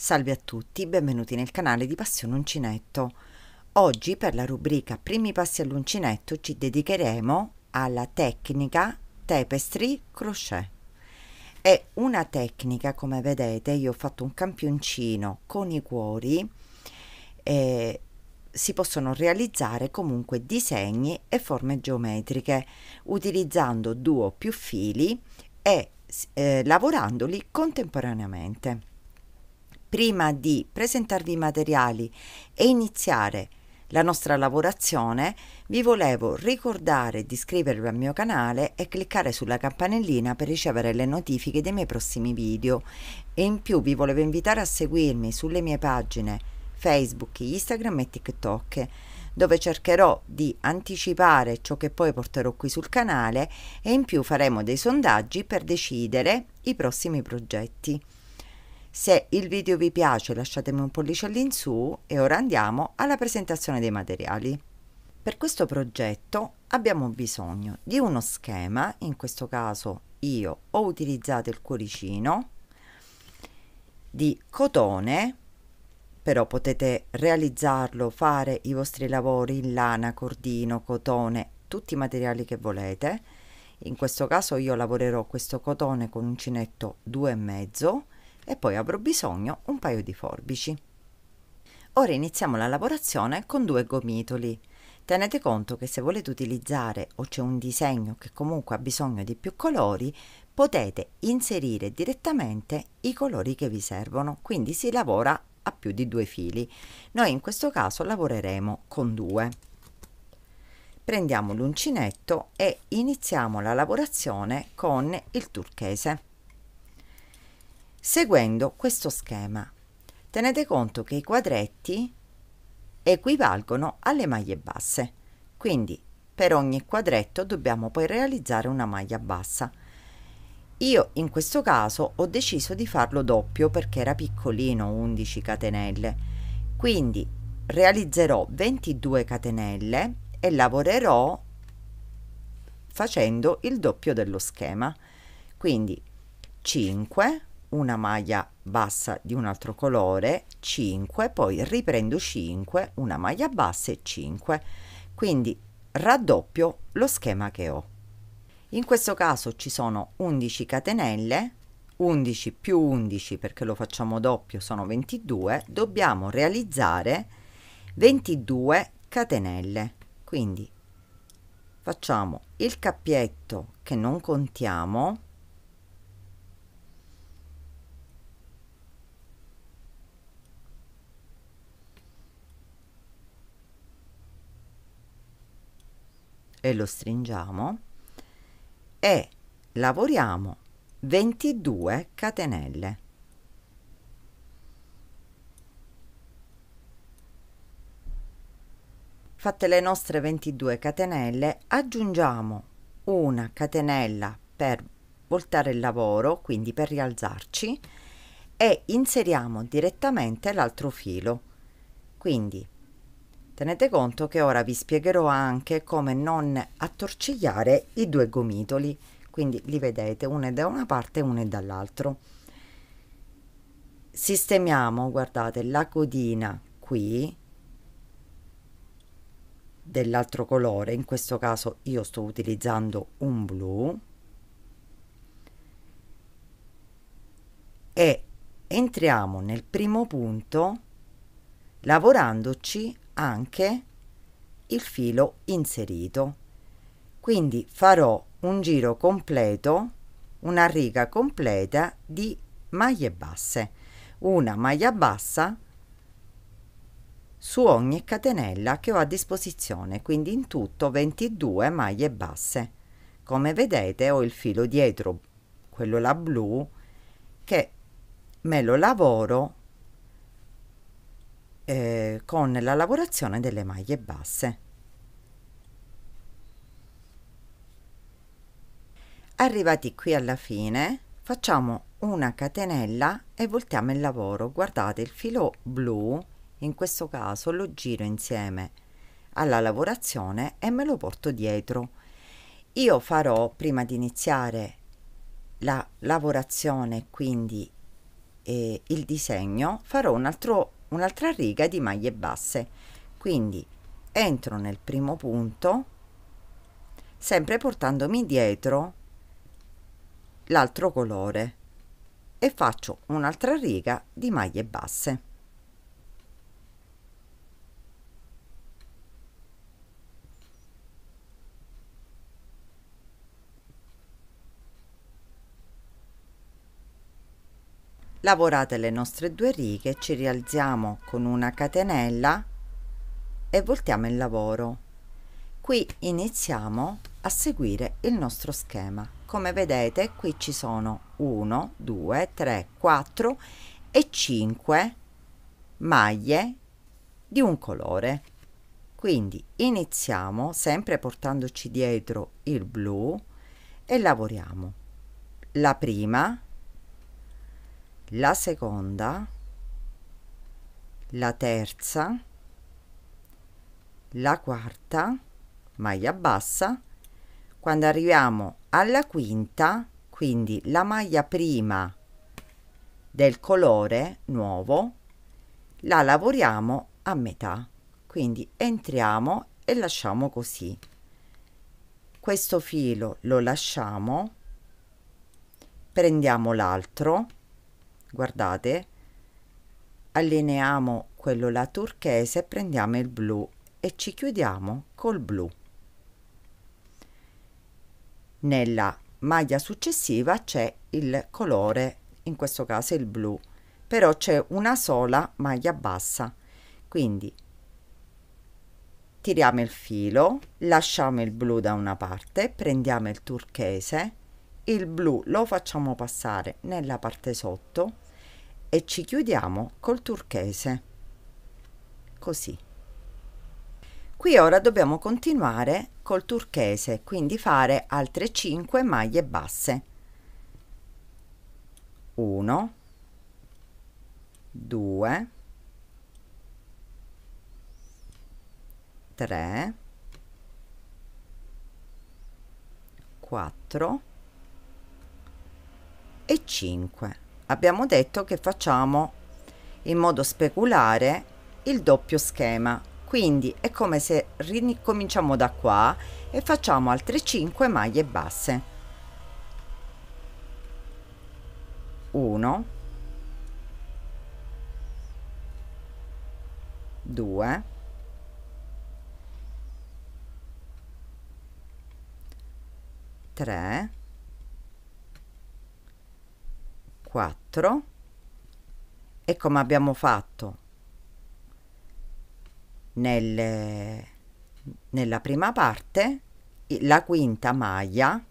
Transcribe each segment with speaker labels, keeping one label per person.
Speaker 1: Salve a tutti, benvenuti nel canale di Passione Uncinetto. Oggi per la rubrica Primi passi all'uncinetto ci dedicheremo alla tecnica tapestry crochet. È una tecnica, come vedete, io ho fatto un campioncino con i cuori e si possono realizzare comunque disegni e forme geometriche utilizzando due o più fili e eh, lavorandoli contemporaneamente prima di presentarvi i materiali e iniziare la nostra lavorazione, vi volevo ricordare di iscrivervi al mio canale e cliccare sulla campanellina per ricevere le notifiche dei miei prossimi video e in più vi volevo invitare a seguirmi sulle mie pagine Facebook, Instagram e TikTok dove cercherò di anticipare ciò che poi porterò qui sul canale e in più faremo dei sondaggi per decidere i prossimi progetti. Se il video vi piace lasciatemi un pollice all'insù e ora andiamo alla presentazione dei materiali. Per questo progetto abbiamo bisogno di uno schema, in questo caso io ho utilizzato il cuoricino, di cotone, però potete realizzarlo, fare i vostri lavori in lana, cordino, cotone, tutti i materiali che volete. In questo caso io lavorerò questo cotone con uncinetto 2,5 e poi avrò bisogno un paio di forbici. Ora iniziamo la lavorazione con due gomitoli. Tenete conto che se volete utilizzare o c'è un disegno che comunque ha bisogno di più colori, potete inserire direttamente i colori che vi servono, quindi si lavora a più di due fili. Noi in questo caso lavoreremo con due. Prendiamo l'uncinetto e iniziamo la lavorazione con il turchese seguendo questo schema. Tenete conto che i quadretti equivalgono alle maglie basse, quindi per ogni quadretto dobbiamo poi realizzare una maglia bassa. Io in questo caso ho deciso di farlo doppio perché era piccolino 11 catenelle, quindi realizzerò 22 catenelle e lavorerò facendo il doppio dello schema. Quindi 5 una maglia bassa di un altro colore 5 poi riprendo 5 una maglia bassa e 5 quindi raddoppio lo schema che ho in questo caso ci sono 11 catenelle 11 più 11 perché lo facciamo doppio sono 22 dobbiamo realizzare 22 catenelle quindi facciamo il cappietto che non contiamo e lo stringiamo e lavoriamo 22 catenelle fatte le nostre 22 catenelle aggiungiamo una catenella per voltare il lavoro quindi per rialzarci e inseriamo direttamente l'altro filo quindi Tenete conto che ora vi spiegherò anche come non attorcigliare i due gomitoli, quindi li vedete, uno è da una parte e uno è dall'altra. Sistemiamo, guardate, la codina qui dell'altro colore, in questo caso io sto utilizzando un blu e entriamo nel primo punto lavorandoci anche il filo inserito quindi farò un giro completo una riga completa di maglie basse una maglia bassa su ogni catenella che ho a disposizione quindi in tutto 22 maglie basse come vedete ho il filo dietro quello la blu che me lo lavoro eh, con la lavorazione delle maglie basse. Arrivati qui alla fine facciamo una catenella e voltiamo il lavoro. Guardate il filo blu, in questo caso lo giro insieme alla lavorazione e me lo porto dietro. Io farò prima di iniziare la lavorazione, quindi eh, il disegno, farò un altro un'altra riga di maglie basse quindi entro nel primo punto sempre portandomi dietro l'altro colore e faccio un'altra riga di maglie basse lavorate le nostre due righe ci rialziamo con una catenella e voltiamo il lavoro qui iniziamo a seguire il nostro schema come vedete qui ci sono 1 2 3 4 e 5 maglie di un colore quindi iniziamo sempre portandoci dietro il blu e lavoriamo la prima la seconda, la terza, la quarta, maglia bassa. Quando arriviamo alla quinta, quindi la maglia prima del colore nuovo, la lavoriamo a metà. Quindi entriamo e lasciamo così. Questo filo lo lasciamo, prendiamo l'altro guardate allineiamo quello la turchese prendiamo il blu e ci chiudiamo col blu nella maglia successiva c'è il colore in questo caso il blu però c'è una sola maglia bassa quindi tiriamo il filo lasciamo il blu da una parte prendiamo il turchese il blu lo facciamo passare nella parte sotto e ci chiudiamo col turchese così qui ora dobbiamo continuare col turchese quindi fare altre 5 maglie basse 1 2 3 4 e 5. Abbiamo detto che facciamo in modo speculare il doppio schema, quindi è come se ricominciamo da qua e facciamo altre 5 maglie basse. 1 2 3 4 e come abbiamo fatto nel, nella prima parte la quinta maglia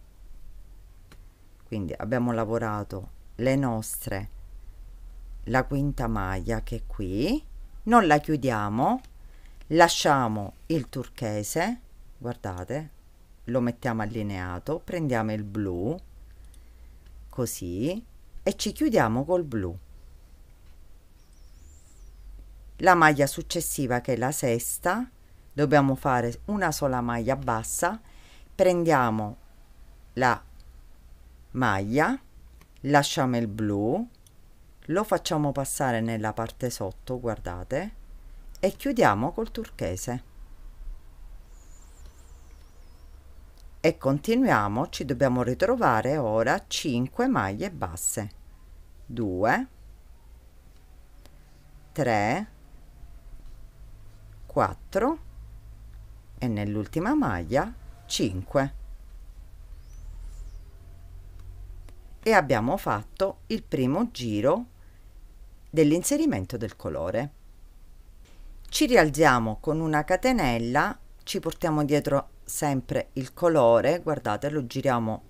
Speaker 1: quindi abbiamo lavorato le nostre la quinta maglia che è qui non la chiudiamo lasciamo il turchese guardate lo mettiamo allineato prendiamo il blu così e ci chiudiamo col blu. La maglia successiva che è la sesta, dobbiamo fare una sola maglia bassa, prendiamo la maglia, lasciamo il blu, lo facciamo passare nella parte sotto, guardate, e chiudiamo col turchese. E continuiamo, ci dobbiamo ritrovare ora 5 maglie basse. 2, 3, 4 e nell'ultima maglia 5. E abbiamo fatto il primo giro dell'inserimento del colore. Ci rialziamo con una catenella, ci portiamo dietro sempre il colore, guardate lo giriamo,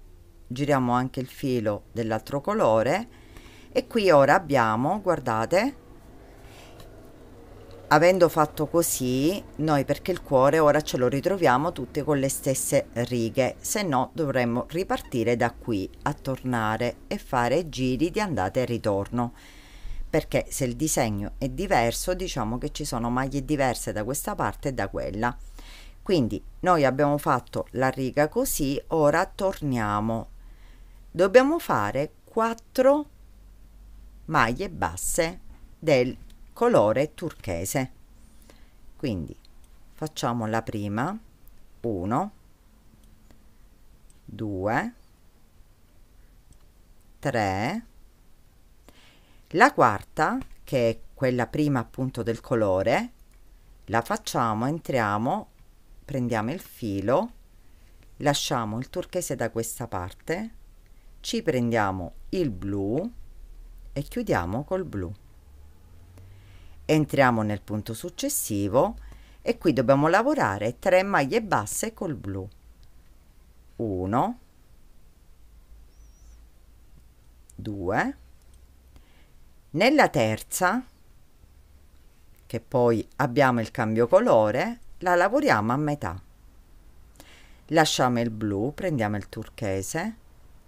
Speaker 1: giriamo anche il filo dell'altro colore e qui ora abbiamo guardate avendo fatto così noi perché il cuore ora ce lo ritroviamo tutte con le stesse righe se no dovremmo ripartire da qui a tornare e fare giri di andata e ritorno perché se il disegno è diverso diciamo che ci sono maglie diverse da questa parte e da quella quindi noi abbiamo fatto la riga così ora torniamo dobbiamo fare 4 maglie basse del colore turchese quindi facciamo la prima 1 2 3 la quarta che è quella prima appunto del colore la facciamo entriamo prendiamo il filo lasciamo il turchese da questa parte ci prendiamo il blu e chiudiamo col blu. Entriamo nel punto successivo e qui dobbiamo lavorare 3 maglie basse col blu. 1 2 nella terza che poi abbiamo il cambio colore la lavoriamo a metà lasciamo il blu prendiamo il turchese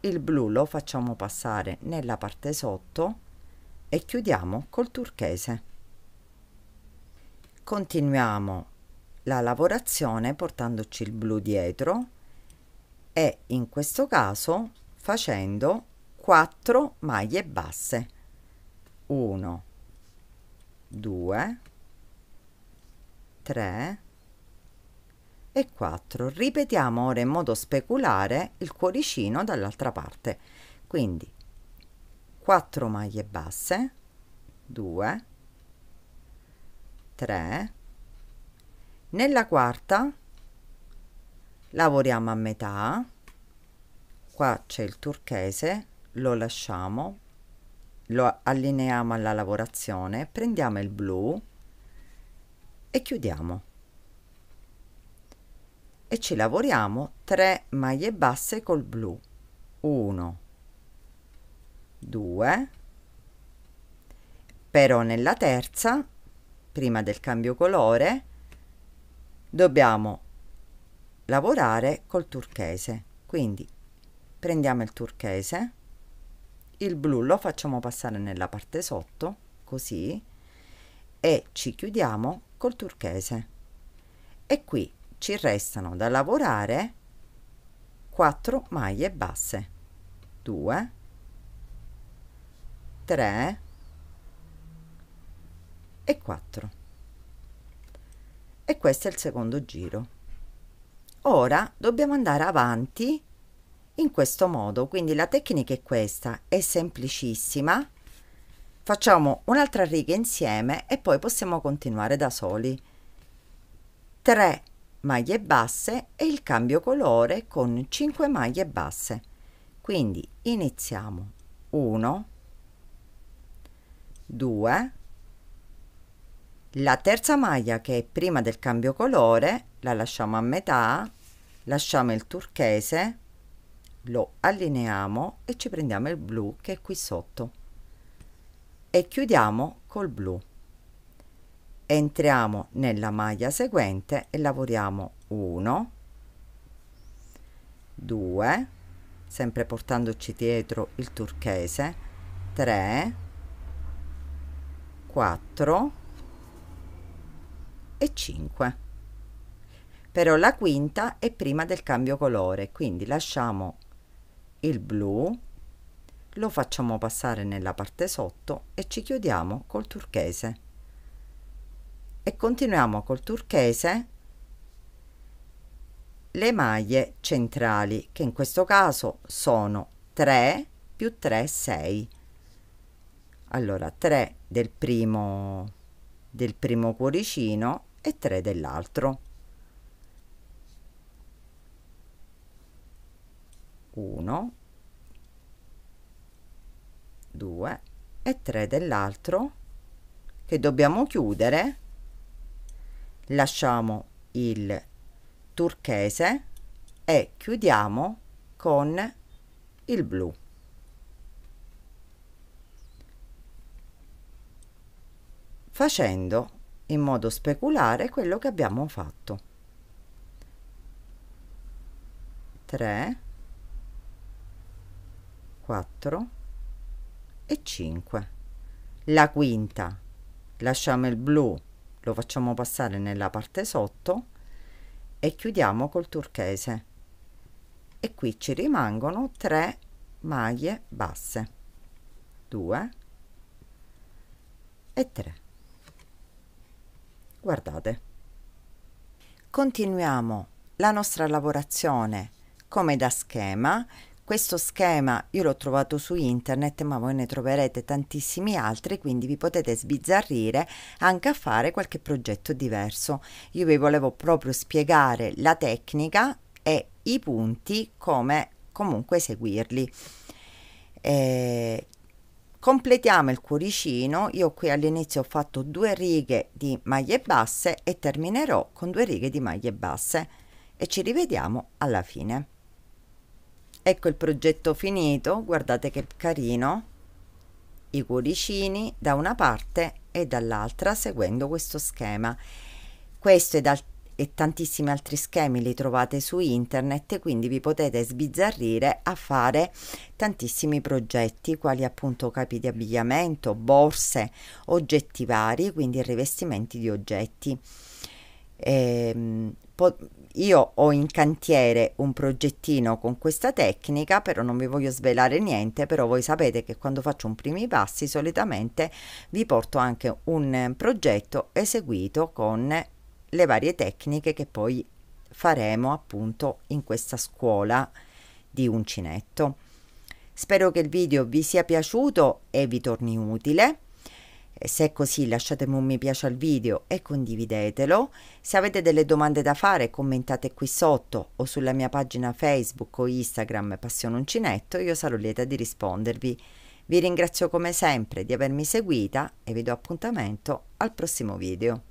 Speaker 1: il blu lo facciamo passare nella parte sotto e chiudiamo col turchese continuiamo la lavorazione portandoci il blu dietro e in questo caso facendo 4 maglie basse 1 2 3 e 4. Ripetiamo ora in modo speculare il cuoricino dall'altra parte. Quindi 4 maglie basse, 2, 3. Nella quarta lavoriamo a metà. Qua c'è il turchese, lo lasciamo, lo allineiamo alla lavorazione, prendiamo il blu e chiudiamo e ci lavoriamo 3 maglie basse col blu 1 2 però nella terza prima del cambio colore dobbiamo lavorare col turchese quindi prendiamo il turchese il blu lo facciamo passare nella parte sotto così e ci chiudiamo col turchese e qui ci restano da lavorare 4 maglie basse 2 3 e 4 e questo è il secondo giro ora dobbiamo andare avanti in questo modo quindi la tecnica è questa è semplicissima facciamo un'altra riga insieme e poi possiamo continuare da soli 3 maglie basse e il cambio colore con 5 maglie basse. Quindi iniziamo 1, 2, la terza maglia che è prima del cambio colore la lasciamo a metà, lasciamo il turchese, lo allineiamo e ci prendiamo il blu che è qui sotto e chiudiamo col blu entriamo nella maglia seguente e lavoriamo 1 2 sempre portandoci dietro il turchese 3 4 e 5 però la quinta è prima del cambio colore quindi lasciamo il blu lo facciamo passare nella parte sotto e ci chiudiamo col turchese e continuiamo col turchese le maglie centrali che in questo caso sono 3 più 3 6 allora 3 del primo del primo cuoricino e 3 dell'altro 1 2 e 3 dell'altro che dobbiamo chiudere lasciamo il turchese e chiudiamo con il blu. facendo in modo speculare quello che abbiamo fatto. 3, 4 e 5. La quinta, lasciamo il blu lo facciamo passare nella parte sotto e chiudiamo col turchese e qui ci rimangono 3 maglie basse 2 e 3 guardate continuiamo la nostra lavorazione come da schema questo schema io l'ho trovato su internet, ma voi ne troverete tantissimi altri, quindi vi potete sbizzarrire anche a fare qualche progetto diverso. Io vi volevo proprio spiegare la tecnica e i punti come comunque seguirli. Eh, completiamo il cuoricino, io qui all'inizio ho fatto due righe di maglie basse e terminerò con due righe di maglie basse e ci rivediamo alla fine ecco il progetto finito guardate che carino i cuoricini da una parte e dall'altra seguendo questo schema questo ed, al- e tantissimi altri schemi li trovate su internet quindi vi potete sbizzarrire a fare tantissimi progetti quali appunto capi di abbigliamento borse oggetti vari quindi rivestimenti di oggetti e, ehm, io ho in cantiere un progettino con questa tecnica, però non vi voglio svelare niente, però voi sapete che quando faccio un primi passi solitamente vi porto anche un progetto eseguito con le varie tecniche che poi faremo appunto in questa scuola di uncinetto. Spero che il video vi sia piaciuto e vi torni utile. E se è così lasciatemi un mi piace al video e condividetelo. Se avete delle domande da fare commentate qui sotto o sulla mia pagina Facebook o Instagram Passione Uncinetto, io sarò lieta di rispondervi. Vi ringrazio come sempre di avermi seguita e vi do appuntamento al prossimo video.